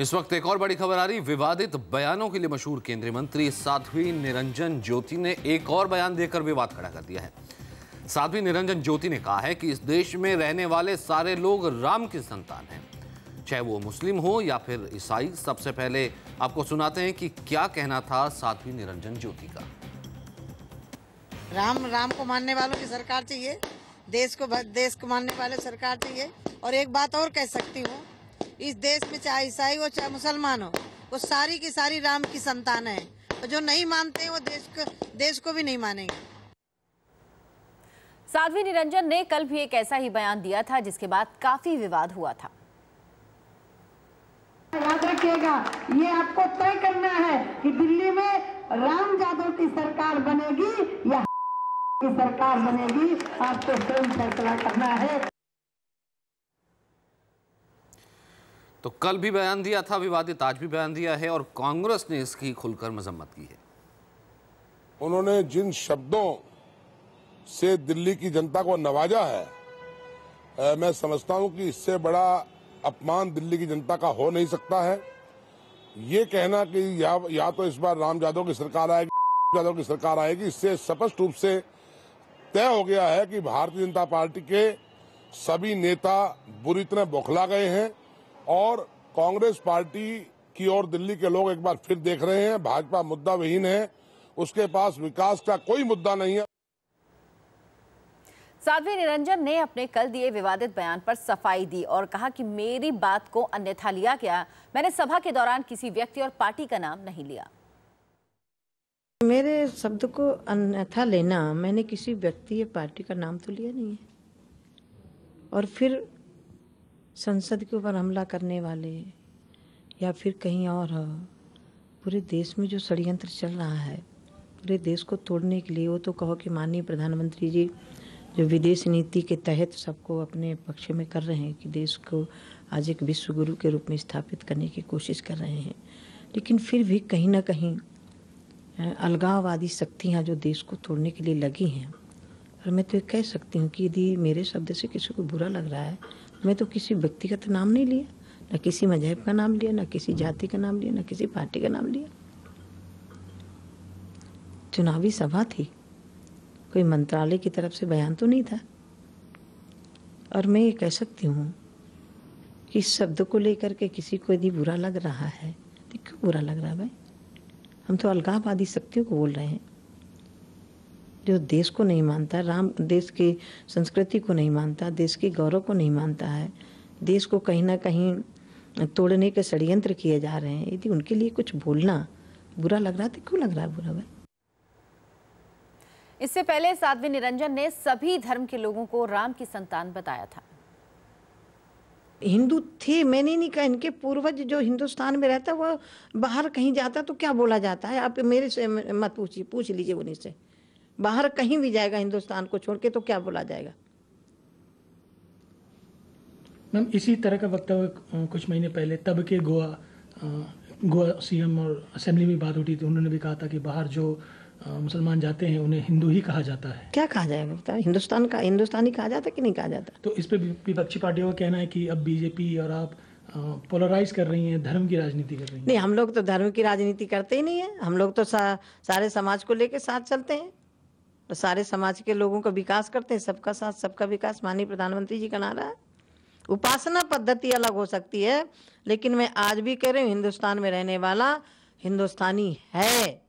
इस वक्त एक और बड़ी खबर आ रही विवादित बयानों के लिए मशहूर केंद्रीय मंत्री साध्वी निरंजन ज्योति ने एक और बयान देकर विवाद खड़ा कर दिया है साध्वी निरंजन ज्योति ने कहा है कि इस देश में रहने वाले सारे लोग राम के संतान हैं चाहे वो मुस्लिम हो या फिर ईसाई सबसे पहले आपको सुनाते हैं कि क्या कहना था साध्वी निरंजन ज्योति का राम राम को मानने वालों की सरकार चाहिए देश को देश को मानने वाले सरकार चाहिए और एक बात और कह सकती हूँ इस देश में चाहे ईसाई हो चाहे मुसलमान हो वो सारी की सारी राम की संतान है और जो नहीं मानते वो देश को देश को भी नहीं मानेंगे साध्वी निरंजन ने कल भी एक ऐसा ही बयान दिया था जिसके बाद काफी विवाद हुआ था याद रखिएगा ये आपको तय करना है कि दिल्ली में राम जादव की सरकार बनेगी या की सरकार बनेगी आपको स्वयं फैसला करना है तो कल भी बयान दिया था विवादित आज भी बयान दिया है और कांग्रेस ने इसकी खुलकर मजम्मत की है उन्होंने जिन शब्दों से दिल्ली की जनता को नवाजा है मैं समझता हूं कि इससे बड़ा अपमान दिल्ली की जनता का हो नहीं सकता है ये कहना कि या, या तो इस बार राम यादव की सरकार आएगी यादव की सरकार आएगी इससे स्पष्ट रूप से तय हो गया है कि भारतीय जनता पार्टी के सभी नेता बुरी तरह बौखला गए हैं और कांग्रेस पार्टी की ओर दिल्ली के लोग एक बार फिर देख रहे हैं भाजपा मुद्दा विहीन है उसके पास विकास का कोई मुद्दा नहीं है साध्वी निरंजन ने अपने कल दिए विवादित बयान पर सफाई दी और कहा कि मेरी बात को अन्यथा लिया गया मैंने सभा के दौरान किसी व्यक्ति और पार्टी का नाम नहीं लिया मेरे शब्द को अन्यथा लेना मैंने किसी व्यक्ति या पार्टी का नाम तो लिया नहीं है और फिर संसद के ऊपर हमला करने वाले या फिर कहीं और हो पूरे देश में जो षडयंत्र चल रहा है पूरे देश को तोड़ने के लिए वो तो कहो कि माननीय प्रधानमंत्री जी जो विदेश नीति के तहत सबको अपने पक्ष में कर रहे हैं कि देश को आज एक विश्व गुरु के रूप में स्थापित करने की कोशिश कर रहे हैं लेकिन फिर भी कहीं ना कहीं अलगाववादी शक्तियाँ जो देश को तोड़ने के लिए लगी हैं और मैं तो कह सकती हूँ कि यदि मेरे शब्द से किसी को बुरा लग रहा है मैं तो किसी व्यक्तिगत तो नाम नहीं लिया ना किसी मजहब का नाम लिया ना किसी जाति का नाम लिया ना किसी पार्टी का नाम लिया चुनावी सभा थी कोई मंत्रालय की तरफ से बयान तो नहीं था और मैं ये कह सकती हूँ कि इस शब्द को लेकर के किसी को यदि बुरा लग रहा है तो क्यों बुरा लग रहा है भाई हम तो आदि शक्तियों को बोल रहे हैं जो देश को नहीं मानता राम देश की संस्कृति को नहीं मानता देश के गौरव को नहीं मानता है देश को कहीं ना कहीं तोड़ने के षड्यंत्र किए जा रहे हैं यदि उनके लिए कुछ बोलना बुरा लग रहा था तो क्यों लग रहा है बुरा भाई इससे पहले साध्वी निरंजन ने सभी धर्म के लोगों को राम की संतान बताया था हिंदू थे मैंने नहीं कहा इनके पूर्वज जो हिंदुस्तान में रहता वह बाहर कहीं जाता तो क्या बोला जाता है आप मेरे से मत पूछिए पूछ लीजिए उन्हीं से बाहर कहीं भी जाएगा हिंदुस्तान को छोड़ के तो क्या बोला जाएगा मैम इसी तरह का वक्त कुछ महीने पहले तब के गोवा गोवा सीएम और असेंबली में बात उठी थी उन्होंने भी कहा था कि बाहर जो मुसलमान जाते हैं उन्हें हिंदू ही कहा जाता है क्या कहा जाएगा बताओ हिंदुस्तान का हिंदुस्तानी कहा जाता है कि नहीं कहा जाता तो इस पर विपक्षी पार्टियों का कहना है कि अब बीजेपी और आप पोलराइज कर रही हैं धर्म की राजनीति कर रही हैं नहीं हम लोग तो धर्म की राजनीति करते ही नहीं है हम लोग तो सा, सारे समाज को लेकर साथ चलते हैं तो सारे समाज के लोगों का विकास करते हैं सबका साथ सबका विकास माननीय प्रधानमंत्री जी का नारा है उपासना पद्धति अलग हो सकती है लेकिन मैं आज भी कह रही हूँ हिंदुस्तान में रहने वाला हिंदुस्तानी है